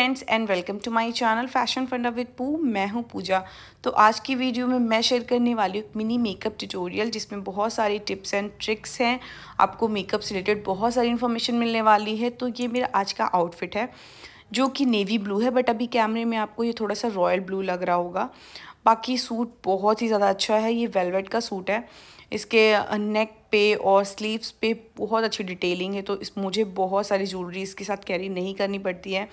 friends and welcome to my channel fashion funda with Poo मैं हूं पूजा तो आज की वीडियो में मैं शेयर करने वाली हूँ मिनी मेकअप ट्यूटोरियल जिसमें बहुत सारी टिप्स एंड ट्रिक्स हैं आपको मेकअप से रिलेटेड बहुत सारी इन्फॉर्मेशन मिलने वाली है तो ये मेरा आज का आउटफिट है जो कि नेवी ब्लू है बट अभी कैमरे में आपको ये थोड़ा सा रॉयल ब्लू लग रहा होगा बाकी सूट बहुत ही ज़्यादा अच्छा है ये वेलवेट का सूट है इसके नेक पे और स्लीव्स पे बहुत अच्छी डिटेलिंग है तो इस मुझे बहुत सारी ज्वेलरी इसके साथ कैरी नहीं करनी पड़ती है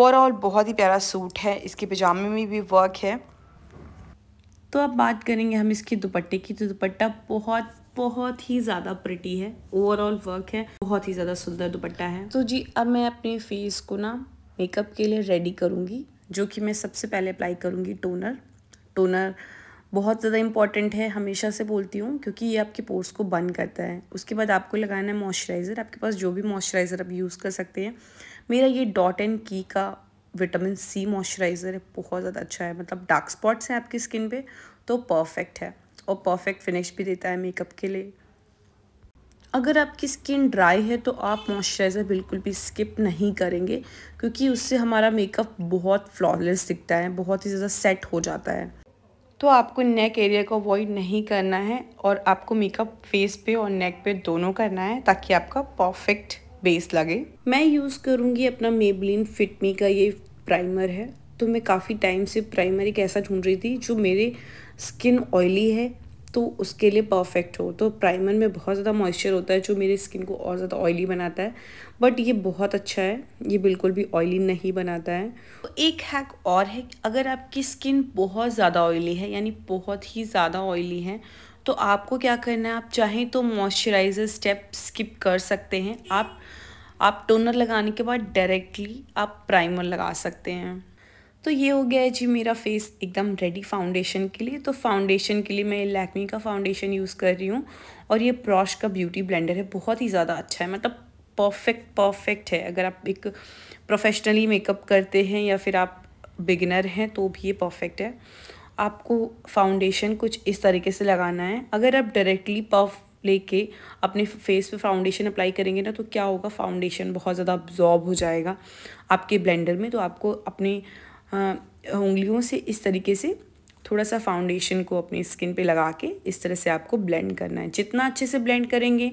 ओवरऑल बहुत ही प्यारा सूट है इसके पजामे में भी वर्क है तो अब बात करेंगे हम इसके दुपट्टे की तो दुपट्टा बहुत बहुत ही ज़्यादा प्रिटी है ओवरऑल वर्क है बहुत ही ज़्यादा सुंदर दुपट्टा है तो जी अब मैं अपने फेस को ना मेकअप के लिए रेडी करूँगी जो कि मैं सबसे पहले अप्लाई करूँगी टोनर टोनर बहुत ज़्यादा इंपॉर्टेंट है हमेशा से बोलती हूँ क्योंकि ये आपके पोर्स को बंद करता है उसके बाद आपको लगाना है मॉइस्चराइज़र आपके पास जो भी मॉइस्चराइज़र आप यूज़ कर सकते हैं मेरा ये डॉट एंड की का विटामिन सी मॉइस्चराइज़र है बहुत ज़्यादा अच्छा है मतलब डार्क स्पॉट्स हैं आपकी स्किन पर तो परफेक्ट है और परफेक्ट फिनिश भी देता है मेकअप के लिए अगर आपकी स्किन ड्राई है तो आप मॉइस्चराइज़र बिल्कुल भी स्किप नहीं करेंगे क्योंकि उससे हमारा मेकअप बहुत फ्लॉलेस दिखता है बहुत ही ज़्यादा सेट हो जाता है तो आपको नेक एरिया को अवॉइड नहीं करना है और आपको मेकअप फेस पे और नेक पे दोनों करना है ताकि आपका परफेक्ट बेस लगे मैं यूज़ करूँगी अपना मेबलिन फिटमी का ये प्राइमर है तो मैं काफ़ी टाइम से प्राइमर एक ऐसा ढूंढ रही थी जो मेरे स्किन ऑयली है तो उसके लिए परफेक्ट हो तो प्राइमर में बहुत ज़्यादा मॉइस्चर होता है जो मेरे स्किन को और ज़्यादा ऑयली बनाता है बट ये बहुत अच्छा है ये बिल्कुल भी ऑयली नहीं बनाता है तो एक हैक और है अगर आपकी स्किन बहुत ज़्यादा ऑयली है यानी बहुत ही ज़्यादा ऑयली है तो आपको क्या करना है आप चाहें तो मॉइस्चराइज़र स्टेप स्किप कर सकते हैं आप आप टोनर लगाने के बाद डायरेक्टली आप प्राइमर लगा सकते हैं तो ये हो गया है जी मेरा फेस एकदम रेडी फाउंडेशन के लिए तो फाउंडेशन के लिए मैं लैक्मी का फाउंडेशन यूज़ कर रही हूँ और ये प्रॉश का ब्यूटी ब्लेंडर है बहुत ही ज़्यादा अच्छा है मतलब परफेक्ट परफेक्ट है अगर आप एक प्रोफेशनली मेकअप करते हैं या फिर आप बिगिनर हैं तो भी ये परफेक्ट है आपको फाउंडेशन कुछ इस तरीके से लगाना है अगर आप डायरेक्टली पफ लेके अपने फेस पे फाउंडेशन अप्लाई करेंगे ना तो क्या होगा फाउंडेशन बहुत ज़्यादा अब्जॉर्ब हो जाएगा आपके ब्लेंडर में तो आपको अपने हाँ, उंगलियों से इस तरीके से थोड़ा सा फाउंडेशन को अपनी स्किन पे लगा के इस तरह से आपको ब्लेंड करना है जितना अच्छे से ब्लेंड करेंगे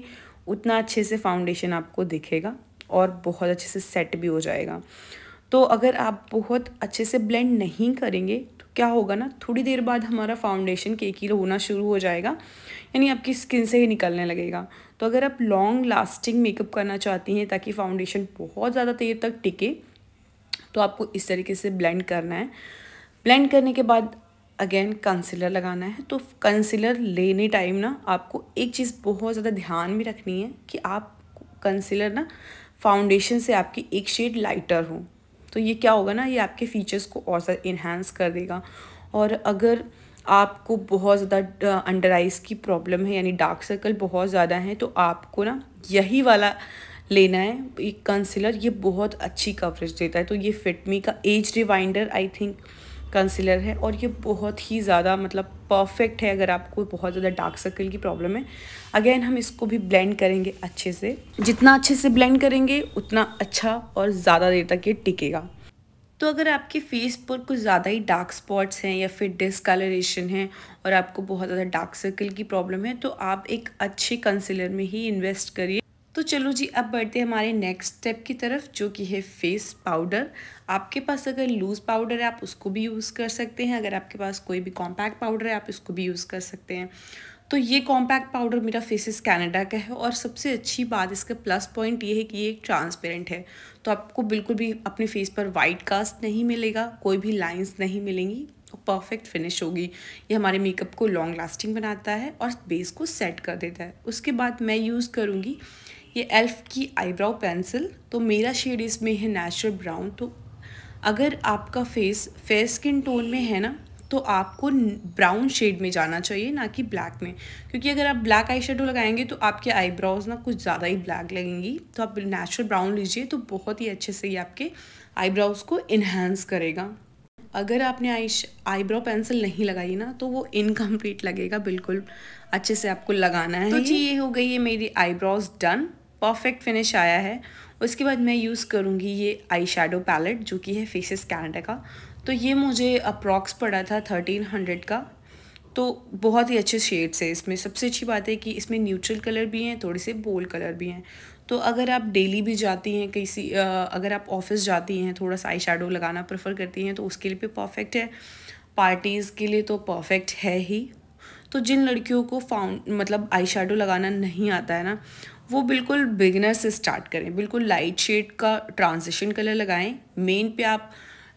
उतना अच्छे से फाउंडेशन आपको दिखेगा और बहुत अच्छे से सेट भी हो जाएगा तो अगर आप बहुत अच्छे से ब्लेंड नहीं करेंगे तो क्या होगा ना थोड़ी देर बाद हमारा फाउंडेशन केकील होना शुरू हो जाएगा यानी आपकी स्किन से ही निकलने लगेगा तो अगर आप लॉन्ग लास्टिंग मेकअप करना चाहती हैं ताकि फाउंडेशन बहुत ज़्यादा देर तक टिके तो आपको इस तरीके से ब्लेंड करना है ब्लेंड करने के बाद अगेन कंसीलर लगाना है तो कंसीलर लेने टाइम ना आपको एक चीज़ बहुत ज़्यादा ध्यान में रखनी है कि आप कंसीलर ना फाउंडेशन से आपकी एक शेड लाइटर हो तो ये क्या होगा ना ये आपके फीचर्स को और ज़्यादा इन्हेंस कर देगा और अगर आपको बहुत ज़्यादा अंडर आइज़ की प्रॉब्लम है यानी डार्क सर्कल बहुत ज़्यादा है तो आपको ना यही वाला लेना है एक कंसीलर ये बहुत अच्छी कवरेज देता है तो ये फिटमी का age rewinder I think concealer है और ये बहुत ही ज़्यादा मतलब परफेक्ट है अगर आपको बहुत ज़्यादा डार्क सर्कल की प्रॉब्लम है अगेन हम इसको भी ब्लेंड करेंगे अच्छे से जितना अच्छे से ब्लेंड करेंगे उतना अच्छा और ज़्यादा देर तक ये टिकेगा तो अगर आपके फेस पर कुछ ज़्यादा ही डार्क स्पॉट्स हैं या फिर डिसकलरेशन है और आपको बहुत ज़्यादा डार्क सर्कल की प्रॉब्लम है तो आप एक अच्छे कंसीलर में ही इन्वेस्ट करिए तो चलो जी अब बढ़ते हैं हमारे नेक्स्ट स्टेप की तरफ जो कि है फेस पाउडर आपके पास अगर लूज़ पाउडर है आप उसको भी यूज़ कर सकते हैं अगर आपके पास कोई भी कॉम्पैक्ट पाउडर है आप इसको भी यूज़ कर सकते हैं तो ये कॉम्पैक्ट पाउडर मेरा फेसिस कैनेडा का है और सबसे अच्छी बात इसका प्लस पॉइंट ये है कि ये ट्रांसपेरेंट है तो आपको बिल्कुल भी अपने फेस पर वाइट कास्ट नहीं मिलेगा कोई भी लाइंस नहीं मिलेंगी और परफेक्ट फिनिश होगी ये हमारे मेकअप को लॉन्ग लास्टिंग बनाता है और बेस को सेट कर देता है उसके बाद मैं यूज़ करूँगी ये एल्फ़ की आईब्राउ पेंसिल तो मेरा शेड इसमें है नेचुरल ब्राउन तो अगर आपका फेस फेयर स्किन टोन में है ना तो आपको ब्राउन शेड में जाना चाहिए ना कि ब्लैक में क्योंकि अगर आप ब्लैक आई शेडो लगाएंगे तो आपके आईब्राउज ना कुछ ज़्यादा ही ब्लैक लगेंगी तो आप नेचुरल ब्राउन लीजिए तो बहुत ही अच्छे से ये आपके आईब्राउज को इन्हेंस करेगा अगर आपने आई आईब्रो पेंसिल नहीं लगाई ना तो वो इनकम्प्लीट लगेगा बिल्कुल अच्छे से आपको लगाना तो है तो जी ये हो गई है मेरी आईब्रोज डन परफेक्ट फिनिश आया है उसके बाद मैं यूज़ करूँगी ये आई शेडो पैलेट जो कि है फेसिस कैनेडा का तो ये मुझे अप्रॉक्स पड़ा था थर्टीन हंड्रेड का तो बहुत ही अच्छे शेड्स है इसमें सबसे अच्छी बात है कि इसमें न्यूट्रल कलर भी हैं थोड़े से बोल्ड कलर भी हैं तो अगर आप डेली भी जाती हैं किसी अगर आप ऑफिस जाती हैं थोड़ा सा आई शेडो लगाना प्रेफर करती हैं तो उसके लिए भी परफेक्ट है पार्टीज़ के लिए तो परफेक्ट है ही तो जिन लड़कियों को फाउंड मतलब आई शेडो लगाना नहीं आता है ना वो बिल्कुल बिगिनर से स्टार्ट करें बिल्कुल लाइट शेड का ट्रांजिशन कलर लगाएं मेन पे आप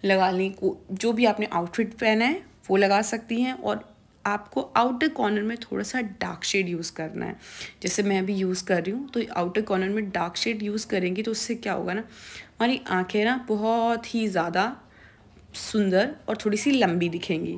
लगा लें को जो भी आपने आउटफिट पहना है वो लगा सकती हैं और आपको आउटर कॉर्नर में थोड़ा सा डार्क शेड यूज़ करना है जैसे मैं अभी यूज़ कर रही हूँ तो आउटर कॉर्नर में डार्क शेड यूज़ करेंगी तो उससे क्या होगा ना हमारी आँखें ना बहुत ही ज़्यादा सुंदर और थोड़ी सी लंबी दिखेंगी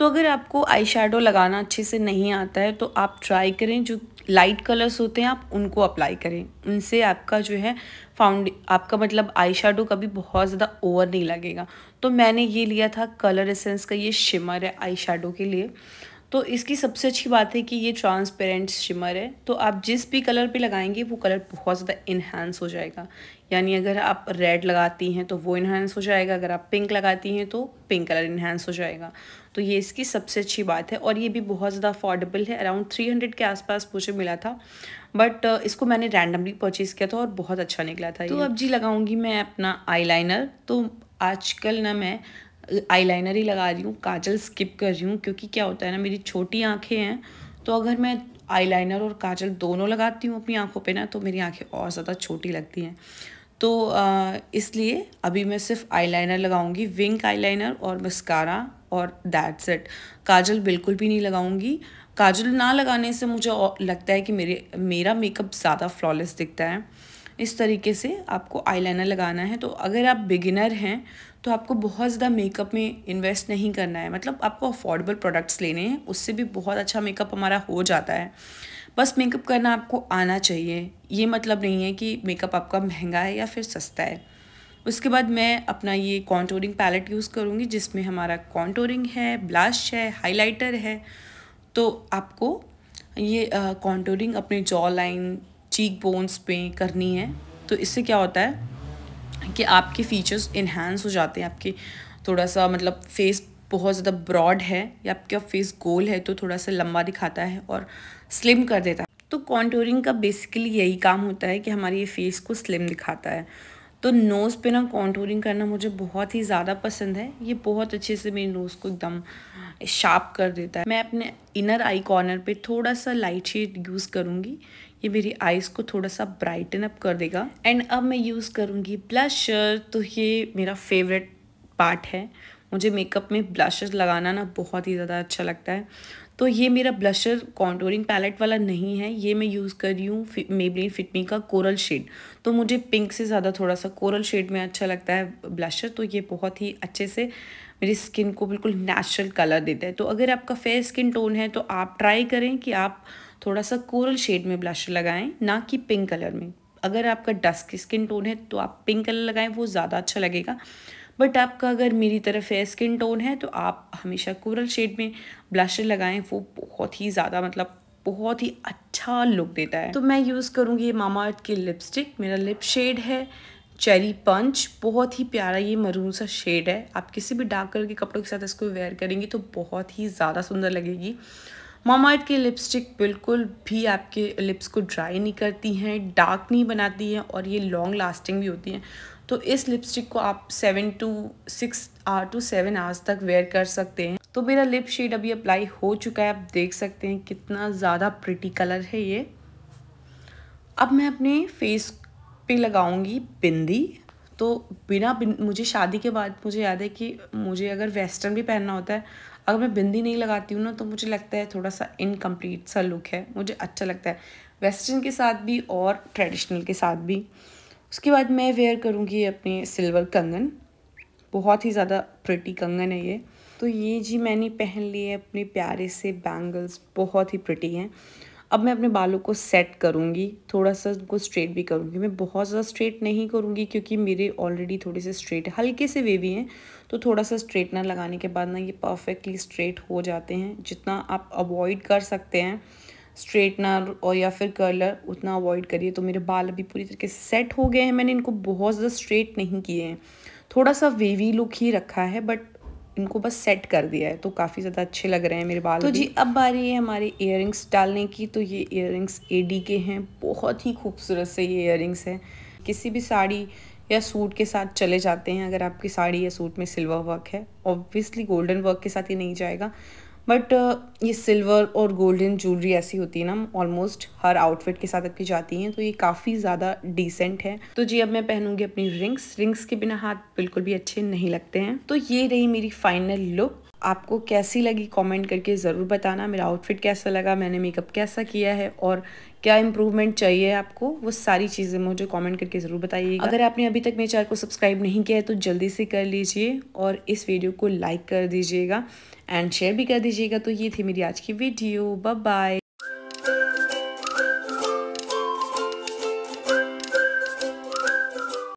तो अगर आपको आई लगाना अच्छे से नहीं आता है तो आप ट्राई करें जो लाइट कलर्स होते हैं आप उनको अप्लाई करें उनसे आपका जो है फाउंड आपका मतलब आई शेडो कभी बहुत ज़्यादा ओवर नहीं लगेगा तो मैंने ये लिया था कलर एसेंस का ये शिमर है आई शेडो के लिए तो इसकी सबसे अच्छी बात है कि ये ट्रांसपेरेंट शिमर है तो आप जिस भी कलर पे लगाएंगे वो कलर बहुत ज़्यादा इन्हांस हो जाएगा यानी अगर आप रेड लगाती हैं तो वो इन्हांस हो जाएगा अगर आप पिंक लगाती हैं तो पिंक कलर इन्हांस हो जाएगा तो ये इसकी सबसे अच्छी बात है और ये भी बहुत ज़्यादा अफोर्डेबल है अराउंड थ्री हंड्रेड के आसपास मुझे मिला था बट इसको मैंने रैंडमली परचेज़ किया था और बहुत अच्छा निकला था तो अब जी लगाऊंगी मैं अपना लाइनर तो आजकल ना मैं आईलाइनर ही लगा रही हूँ काजल स्किप कर रही हूँ क्योंकि क्या होता है ना मेरी छोटी आँखें हैं तो अगर मैं आईलाइनर और काजल दोनों लगाती हूँ अपनी आँखों पे ना तो मेरी आँखें और ज़्यादा छोटी लगती हैं तो इसलिए अभी मैं सिर्फ आईलाइनर लगाऊंगी आई आईलाइनर और मस्कारा और दैट्स इट काजल बिल्कुल भी नहीं लगाऊंगी काजल ना लगाने से मुझे लगता है कि मेरे मेरा मेकअप ज़्यादा फ्लॉलेस दिखता है इस तरीके से आपको आईलाइनर लगाना है तो अगर आप बिगिनर हैं तो आपको बहुत ज़्यादा मेकअप में इन्वेस्ट नहीं करना है मतलब आपको अफोर्डेबल प्रोडक्ट्स लेने हैं उससे भी बहुत अच्छा मेकअप हमारा हो जाता है बस मेकअप करना आपको आना चाहिए ये मतलब नहीं है कि मेकअप आपका महंगा है या फिर सस्ता है उसके बाद मैं अपना ये कॉन्टोरिंग पैलेट यूज़ करूँगी जिसमें हमारा कॉन्टोरिंग है ब्लश है हाईलाइटर है तो आपको ये कॉन्टोरिंग अपने जॉ लाइन चीक बोन्स पे करनी है तो इससे क्या होता है कि आपके फीचर्स इन्हेंस हो जाते हैं आपके थोड़ा सा मतलब फेस बहुत ज़्यादा ब्रॉड है या आपका फेस गोल है तो थोड़ा सा लंबा दिखाता है और स्लिम कर देता है तो कॉन्टोरिंग का बेसिकली यही काम होता है कि हमारे ये फेस को स्लिम दिखाता है तो नोज़ पे ना कॉन्टोरिंग करना मुझे बहुत ही ज़्यादा पसंद है ये बहुत अच्छे से मेरे नोज़ को एकदम शार्प कर देता है मैं अपने इनर आई कॉर्नर पे थोड़ा सा लाइट शेड यूज़ करूँगी ये मेरी आइज़ को थोड़ा सा ब्राइटन अप कर देगा एंड अब मैं यूज़ करूँगी ब्लशर तो ये मेरा फेवरेट पार्ट है मुझे मेकअप में ब्लशर लगाना ना बहुत ही ज़्यादा अच्छा लगता है तो ये मेरा ब्लशर कॉन्टोरिंग पैलेट वाला नहीं है ये मैं यूज़ कर रही हूँ मेबलिन फिटमी का कोरल शेड तो मुझे पिंक से ज़्यादा थोड़ा सा कोरल शेड में अच्छा लगता है ब्लशर तो ये बहुत ही अच्छे से मेरी स्किन को बिल्कुल नेचुरल कलर देता है तो अगर आपका फेयर स्किन टोन है तो आप ट्राई करें कि आप थोड़ा सा कोरल शेड में ब्लशर लगाएं ना कि पिंक कलर में अगर आपका डस्क स्किन टोन है तो आप पिंक कलर लगाएं वो ज़्यादा अच्छा लगेगा बट आपका अगर मेरी तरफ फेयर स्किन टोन है तो आप हमेशा कोरल शेड में ब्लशर लगाएं वो बहुत ही ज़्यादा मतलब बहुत ही अच्छा लुक देता है तो मैं यूज़ करूँगी ये मामा अर्थ की लिपस्टिक मेरा लिप शेड है चेरी पंच बहुत ही प्यारा ये मरून सा शेड है आप किसी भी डार्क कलर के कपड़ों के साथ इसको वेयर करेंगी तो बहुत ही ज़्यादा सुंदर लगेगी मामार्थ की लिपस्टिक बिल्कुल भी आपके लिप्स को ड्राई नहीं करती हैं डार्क नहीं बनाती हैं और ये लॉन्ग लास्टिंग भी होती हैं तो इस लिपस्टिक को आप seven two six or two seven hours तक वेयर कर सकते हैं तो मेरा लिप शेड अभी अप्लाई हो चुका है आप देख सकते हैं कितना ज़्यादा प्रिटी कलर है ये अब मैं अपने फेस पे लगाऊंगी बिंदी तो बिना बिन, मुझे शादी के बाद मुझे याद है कि मुझे अगर वेस्टर्न भी पहनना होता है अगर मैं बिंदी नहीं लगाती हूँ ना तो मुझे लगता है थोड़ा सा इनकम्प्लीट सा लुक है मुझे अच्छा लगता है वेस्टर्न के साथ भी और ट्रेडिशनल के साथ भी उसके बाद मैं वेयर करूँगी अपने सिल्वर कंगन बहुत ही ज़्यादा प्रटी कंगन है ये तो ये जी मैंने पहन लिए अपने प्यारे से बैंगल्स बहुत ही प्रटी हैं अब मैं अपने बालों को सेट करूँगी थोड़ा सा उनको स्ट्रेट भी करूँगी मैं बहुत ज़्यादा स्ट्रेट नहीं करूँगी क्योंकि मेरे ऑलरेडी थोड़े से स्ट्रेट हल्के से वेवी हैं तो थोड़ा सा स्ट्रेटनर लगाने के बाद ना ये परफेक्टली स्ट्रेट हो जाते हैं जितना आप अवॉइड कर सकते हैं स्ट्रेटनर और या फिर कर्लर उतना अवॉइड करिए तो मेरे बाल अभी पूरी तरीके से सेट हो गए हैं मैंने इनको बहुत ज़्यादा स्ट्रेट नहीं किए हैं थोड़ा सा वेवी लुक ही रखा है बट इनको बस सेट कर दिया है तो काफ़ी ज़्यादा अच्छे लग रहे हैं मेरे बाल तो जी अब आ रही है हमारे इयर डालने की तो ये इयर एडी के हैं बहुत ही खूबसूरत से ये इयर हैं किसी भी साड़ी या सूट के साथ चले जाते हैं अगर आपकी साड़ी या सूट में सिल्वर वर्क है ऑब्वियसली गोल्डन वर्क के साथ ही नहीं जाएगा बट uh, ये सिल्वर और गोल्डन ज्वेलरी ऐसी होती है ना ऑलमोस्ट हर आउटफिट के साथ आपकी जाती हैं तो ये काफ़ी ज़्यादा डिसेंट है तो जी अब मैं पहनूंगी अपनी रिंग्स रिंग्स के बिना हाथ बिल्कुल भी अच्छे नहीं लगते हैं तो ये रही मेरी फाइनल लुक आपको कैसी लगी कमेंट करके ज़रूर बताना मेरा आउटफिट कैसा लगा मैंने मेकअप कैसा किया है और क्या इम्प्रूवमेंट चाहिए आपको वो सारी चीज़ें मुझे कमेंट करके ज़रूर बताइए अगर आपने अभी तक मेरे चैनल को सब्सक्राइब नहीं किया है तो जल्दी से कर लीजिए और इस वीडियो को लाइक कर दीजिएगा एंड शेयर भी कर दीजिएगा तो ये थी मेरी आज की वीडियो बाय